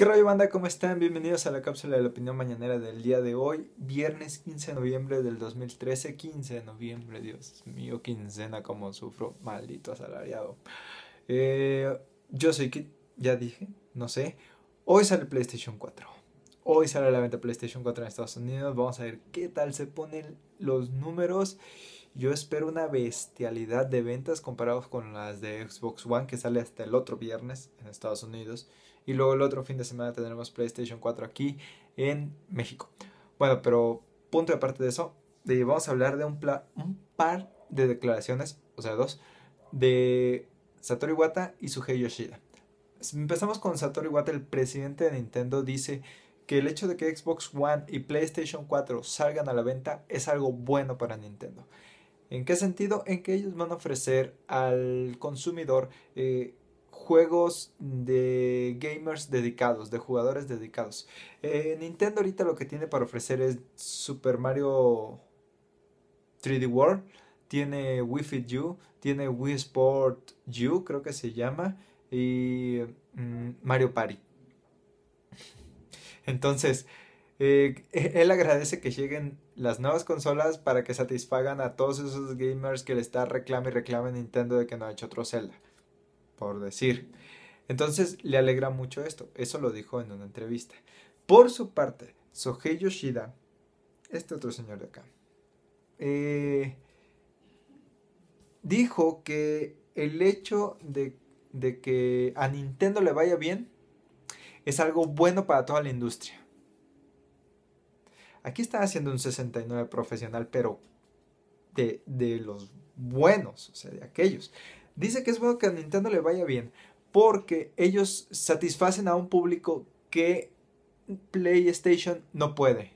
¿Qué rollo banda? ¿Cómo están? Bienvenidos a la cápsula de la opinión mañanera del día de hoy, viernes 15 de noviembre del 2013, 15 de noviembre, Dios mío, quincena como sufro, maldito asalariado. Eh, yo soy Kit, ya dije, no sé, hoy sale PlayStation 4, hoy sale la venta PlayStation 4 en Estados Unidos, vamos a ver qué tal se ponen los números. Yo espero una bestialidad de ventas comparados con las de Xbox One que sale hasta el otro viernes en Estados Unidos. Y luego el otro fin de semana tendremos PlayStation 4 aquí en México. Bueno, pero punto de parte de eso, vamos a hablar de un, par de declaraciones, o sea, dos, de Satoru Iwata y Suhei Yoshida. Empezamos con Satoru Iwata, el presidente de Nintendo, dice que el hecho de que Xbox One y PlayStation 4 salgan a la venta es algo bueno para Nintendo. ¿En qué sentido? En que ellos van a ofrecer al consumidor eh, juegos de gamers dedicados, de jugadores dedicados. Eh, Nintendo ahorita lo que tiene para ofrecer es Super Mario 3D World, tiene Wii Fit U, tiene Wii Sport U, creo que se llama, y mm, Mario Party. Entonces, eh, e-, él agradece que lleguen las nuevas consolas para que satisfagan a todos esos gamers que le está reclama y reclama Nintendo de que no ha hecho otro Zelda por decir. Entonces le alegra mucho esto, eso lo dijo en una entrevista. Por su parte, Sohei Yoshida, este otro señor de acá, eh, dijo que el hecho de, que a Nintendo le vaya bien es algo bueno para toda la industria. Aquí está haciendo un 69 profesional, pero de, de, los buenos, o sea, de aquellos. Dice que es bueno que a Nintendo le vaya bien porque ellos satisfacen a un público que PlayStation no puede.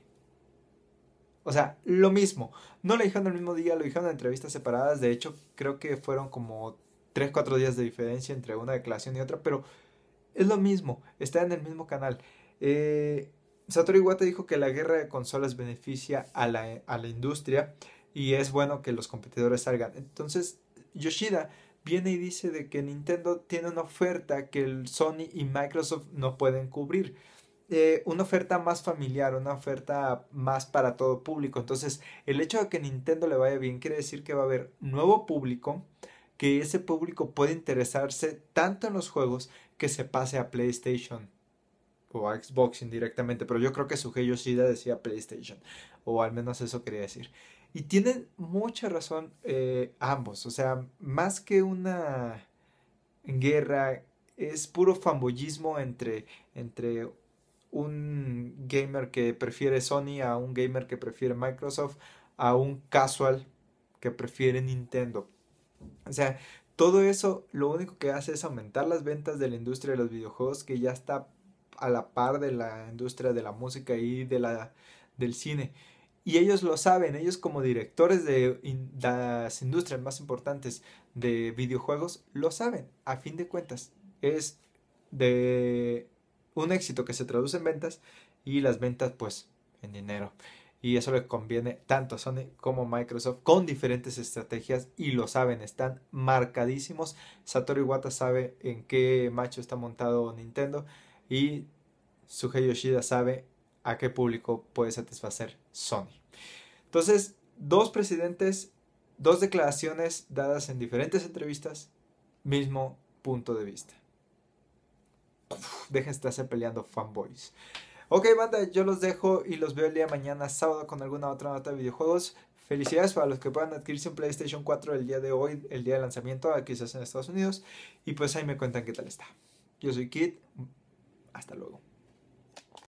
O sea, lo mismo. No lo dijeron el mismo día, lo dijeron en entrevistas separadas. De hecho, creo que fueron como 3, 4 días de diferencia entre una declaración y otra, pero es lo mismo, está en el mismo canal. Eh, Satoru Iwata dijo que la guerra de consolas beneficia a la industria y es bueno que los competidores salgan. Entonces, Yoshida viene y dice de que Nintendo tiene una oferta que el Sony y Microsoft no pueden cubrir. Eh, una oferta más familiar, una oferta más para todo público. Entonces, el hecho de que Nintendo le vaya bien quiere decir que va a haber nuevo público, que ese público puede interesarse tanto en los juegos que se pase a PlayStation o a Xbox indirectamente, pero yo creo que su Yoshida decía PlayStation, o al menos eso quería decir. Y tienen mucha razón eh, ambos. O sea, más que una guerra, es puro fanboyismo entre, entre un gamer que prefiere Sony a un gamer que prefiere Microsoft a un casual que prefiere Nintendo. O sea, todo eso lo único que hace es aumentar las ventas de la industria de los videojuegos que ya está a la par de la industria de la música y de la del cine. Y ellos lo saben, ellos como directores de las industrias más importantes de videojuegos lo saben. A fin de cuentas, es de un éxito que se traduce en ventas y las ventas pues en dinero. Y eso les conviene tanto a Sony como Microsoft con diferentes estrategias y lo saben, están marcadísimos. Satoru Iwata sabe en qué macho está montado Nintendo y Suhei Yoshida sabe a qué público puede satisfacer Sony. Entonces, dos presidentes, dos declaraciones dadas en diferentes entrevistas, mismo punto de vista. dejen de estarse peleando fanboys. Ok, banda, yo los dejo y los veo el día de mañana, sábado, con alguna otra nota de videojuegos. Felicidades para los que puedan adquirirse un PlayStation 4 el día de hoy, el día de lanzamiento, quizás en Estados Unidos. Y pues ahí me cuentan qué tal está. Yo soy Kit. Hasta luego.